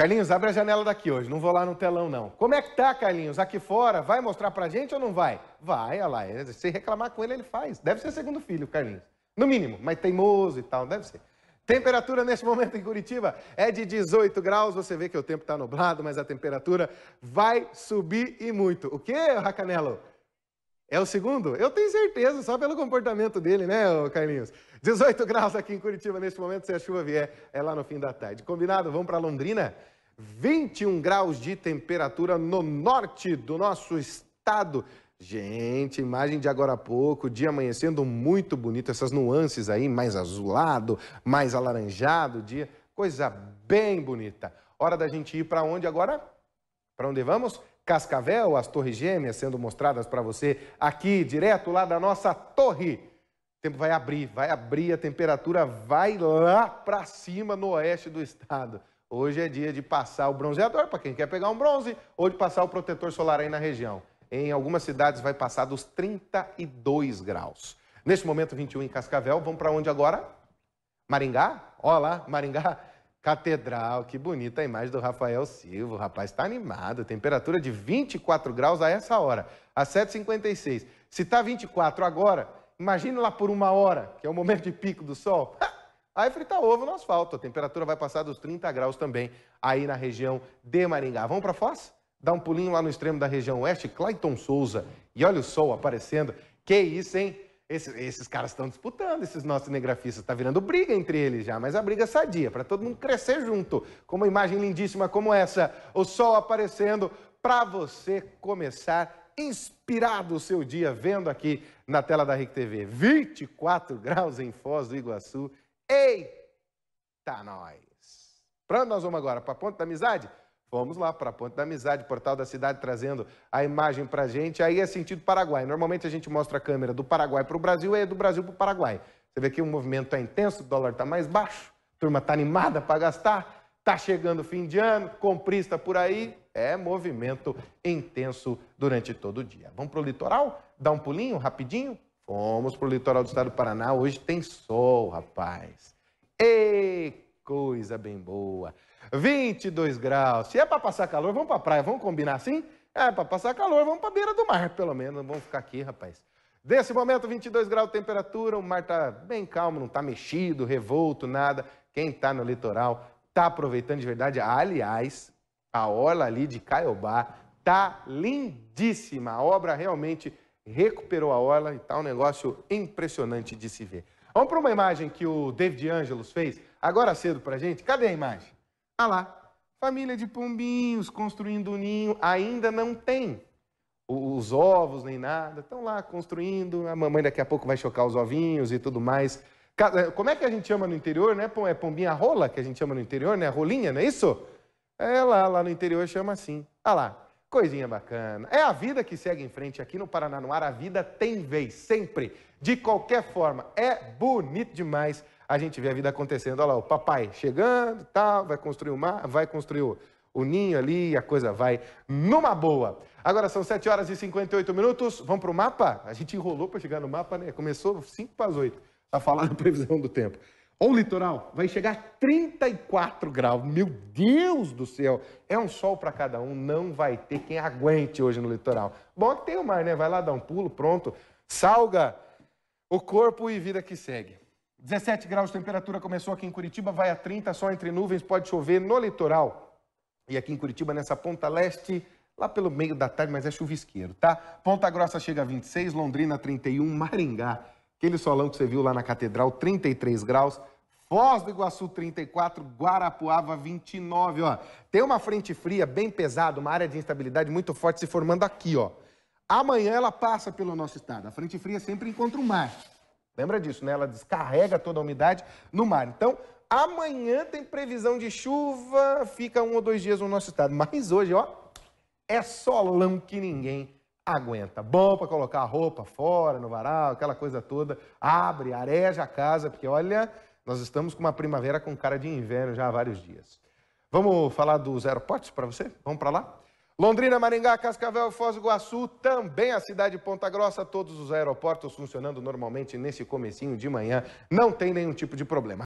Carlinhos, abre a janela daqui hoje, não vou lá no telão não. Como é que tá, Carlinhos? Aqui fora, vai mostrar pra gente ou não vai? Vai, olha lá, é, se reclamar com ele, ele faz. Deve ser segundo filho, Carlinhos. No mínimo, mas teimoso e tal, deve ser. Temperatura neste momento em Curitiba é de 18 graus, você vê que o tempo está nublado, mas a temperatura vai subir e muito. O quê, Racanelo? É o segundo? Eu tenho certeza, só pelo comportamento dele, né, Carlinhos? 18 graus aqui em Curitiba neste momento, se a chuva vier, é lá no fim da tarde. Combinado? Vamos para Londrina? 21 graus de temperatura no norte do nosso estado. Gente, imagem de agora há pouco, dia amanhecendo muito bonito, essas nuances aí, mais azulado, mais alaranjado, dia, coisa bem bonita. Hora da gente ir para onde agora? Para onde vamos? Cascavel, as Torres Gêmeas sendo mostradas para você aqui, direto lá da nossa torre. O tempo vai abrir, vai abrir, a temperatura vai lá para cima no oeste do estado. Hoje é dia de passar o bronzeador para quem quer pegar um bronze ou de passar o protetor solar aí na região. Em algumas cidades vai passar dos 32 graus. Neste momento, 21 em Cascavel. Vamos para onde agora? Maringá? Olha lá, Maringá Catedral, que bonita a imagem do Rafael Silva. O rapaz está animado. Temperatura de 24 graus a essa hora, às 7h56. Se está 24 agora, imagine lá por uma hora, que é o momento de pico do sol. Aí fritar ovo no asfalto. A temperatura vai passar dos 30 graus também aí na região de Maringá. Vamos para Foz? Dá um pulinho lá no extremo da região oeste, Clayton Souza. E olha o sol aparecendo. Que isso, hein? esses caras estão disputando, esses nossos cinegrafistas. Está virando briga entre eles já, mas a briga é sadia, para todo mundo crescer junto, com uma imagem lindíssima como essa, o sol aparecendo, para você começar inspirado o seu dia, vendo aqui na tela da RIC TV. 24 graus em Foz do Iguaçu. Eita, nós! Para onde nós vamos agora? Para a ponta da Amizade? Vamos lá para a Ponte da Amizade, Portal da Cidade, trazendo a imagem para a gente. Aí é sentido Paraguai. Normalmente a gente mostra a câmera do Paraguai para o Brasil e é do Brasil para o Paraguai. Você vê que o movimento é intenso, o dólar está mais baixo, a turma está animada para gastar, está chegando o fim de ano, comprista por aí. É movimento intenso durante todo o dia. Vamos para o litoral? Dá um pulinho rapidinho? Vamos para o litoral do estado do Paraná. Hoje tem sol, rapaz. Ei, coisa bem boa. 22 graus. Se é para passar calor, vamos para a praia, vamos combinar assim? É para passar calor, vamos para a beira do mar, pelo menos, não vamos ficar aqui, rapaz. desse momento, 22 graus de temperatura, o mar está bem calmo, não está mexido, revolto, nada. Quem está no litoral está aproveitando de verdade. Aliás, a orla ali de Caiobá tá lindíssima. A obra realmente recuperou a orla e está um negócio impressionante de se ver. Vamos para uma imagem que o David Angelos fez agora cedo para gente, cadê a imagem? Ah lá, família de pombinhos construindo um ninho, ainda não tem os ovos nem nada, estão lá construindo, a mamãe daqui a pouco vai chocar os ovinhos e tudo mais. É, como é que a gente chama no interior, né? É pombinha rola que a gente chama no interior, né? Rolinha, não é isso? É lá, lá no interior chama assim. Ah lá, Coisinha bacana. É a vida que segue em frente aqui no Paraná no Ar. A vida tem vez, sempre. De qualquer forma, é bonito demais a gente ver a vida acontecendo. Olha lá, o papai chegando e tal, vai construir, mar, vai construir o, o ninho ali, a coisa vai numa boa. Agora são 7 horas e 58 minutos. Vamos para o mapa? A gente enrolou para chegar no mapa, né? Começou 5 para as 8. Está falar a previsão do tempo. Ou litoral, vai chegar a 34 graus. Meu Deus do céu! É um sol para cada um, não vai ter quem aguente hoje no litoral. Bom que tem o mar, né? Vai lá dar um pulo, pronto. Salga o corpo e vida que segue. 17 graus de temperatura começou aqui em Curitiba, vai a 30 só entre nuvens, pode chover no litoral. E aqui em Curitiba, nessa ponta leste, lá pelo meio da tarde, mas é chuvisqueiro, tá? Ponta Grossa chega a 26, Londrina 31, Maringá Aquele solão que você viu lá na Catedral, 33 graus. Foz do Iguaçu 34, Guarapuava 29, ó. Tem uma frente fria bem pesada, uma área de instabilidade muito forte se formando aqui, ó. Amanhã ela passa pelo nosso estado. A frente fria sempre encontra o mar. Lembra disso, né? Ela descarrega toda a umidade no mar. Então, amanhã tem previsão de chuva, fica um ou dois dias no nosso estado. Mas hoje, ó, é solão que ninguém aguenta. Bom para colocar a roupa fora, no varal, aquela coisa toda. Abre, areja a casa, porque olha, nós estamos com uma primavera com cara de inverno já há vários dias. Vamos falar dos aeroportos para você? Vamos para lá? Londrina, Maringá, Cascavel, Foz do Iguaçu, também a cidade de Ponta Grossa, todos os aeroportos funcionando normalmente nesse comecinho de manhã, não tem nenhum tipo de problema.